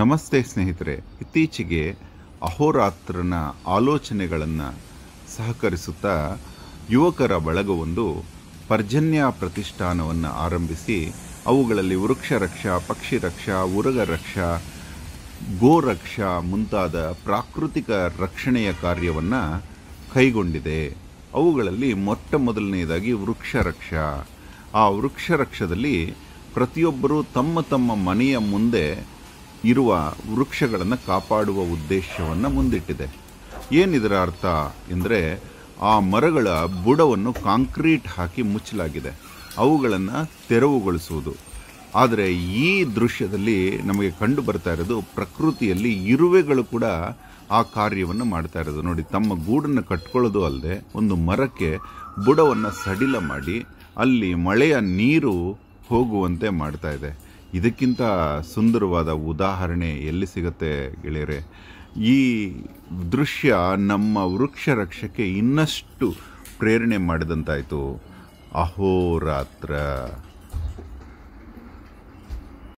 ನಮಸ್ತೆ ಸ್ನೇಹಿತರೆ ಇತ್ತೀಚೆಗೆ ಅಹೋರಾತ್ರನ ಆಲೋಚನೆಗಳನ್ನು ಸಹಕರಿಸುತ್ತಾ ಯುವಕರ ಬಳಗವೊಂದು ಪರ್ಜನ್ಯ ಪ್ರತಿಷ್ಠಾನವನ್ನು ಆರಂಭಿಸಿ ಅವುಗಳಲ್ಲಿ ವೃಕ್ಷ ರಕ್ಷಾ ಪಕ್ಷಿ ರಕ್ಷಾ ಉರಗ ರಕ್ಷಾ ಗೋರಕ್ಷಾ ಮುಂತಾದ ಪ್ರಾಕೃತಿಕ ರಕ್ಷಣೆಯ ಕಾರ್ಯವನ್ನು ಕೈಗೊಂಡಿದೆ ಅವುಗಳಲ್ಲಿ ಮೊಟ್ಟ ಮೊದಲನೆಯದಾಗಿ ರಕ್ಷಾ ಆ ವೃಕ್ಷರಕ್ಷದಲ್ಲಿ ಪ್ರತಿಯೊಬ್ಬರೂ ತಮ್ಮ ತಮ್ಮ ಮನೆಯ ಮುಂದೆ ಇರುವ ವೃಕ್ಷಗಳನ್ನು ಕಾಪಾಡುವ ಉದ್ದೇಶವನ್ನು ಮುಂದಿಟ್ಟಿದೆ ಏನಿದರ ಅರ್ಥ ಎಂದರೆ ಆ ಮರಗಳ ಬುಡವನ್ನು ಕಾಂಕ್ರೀಟ್ ಹಾಕಿ ಮುಚ್ಚಲಾಗಿದೆ ಅವುಗಳನ್ನು ತೆರವುಗೊಳಿಸುವುದು ಆದರೆ ಈ ದೃಶ್ಯದಲ್ಲಿ ನಮಗೆ ಕಂಡು ಬರ್ತಾ ಇರೋದು ಪ್ರಕೃತಿಯಲ್ಲಿ ಇರುವೆಗಳು ಕೂಡ ಆ ಕಾರ್ಯವನ್ನು ಮಾಡ್ತಾ ಇರೋದು ನೋಡಿ ತಮ್ಮ ಗೂಡನ್ನು ಕಟ್ಕೊಳ್ಳೋದು ಅಲ್ಲದೆ ಒಂದು ಮರಕ್ಕೆ ಬುಡವನ್ನು ಸಡಿಲ ಮಾಡಿ ಅಲ್ಲಿ ಮಳೆಯ ನೀರು ಹೋಗುವಂತೆ ಮಾಡ್ತಾ ಇದೆ ಇದಕ್ಕಿಂತ ಸುಂದರವಾದ ಉದಾಹರಣೆ ಎಲ್ಲಿ ಸಿಗುತ್ತೆ ಗೆಳೆಯರೆ ಈ ದೃಶ್ಯ ನಮ್ಮ ವೃಕ್ಷ ರಕ್ಷಕ್ಕೆ ಇನ್ನಷ್ಟು ಪ್ರೇರಣೆ ಮಾಡಿದಂತಾಯಿತು ಅಹೋರಾತ್ರ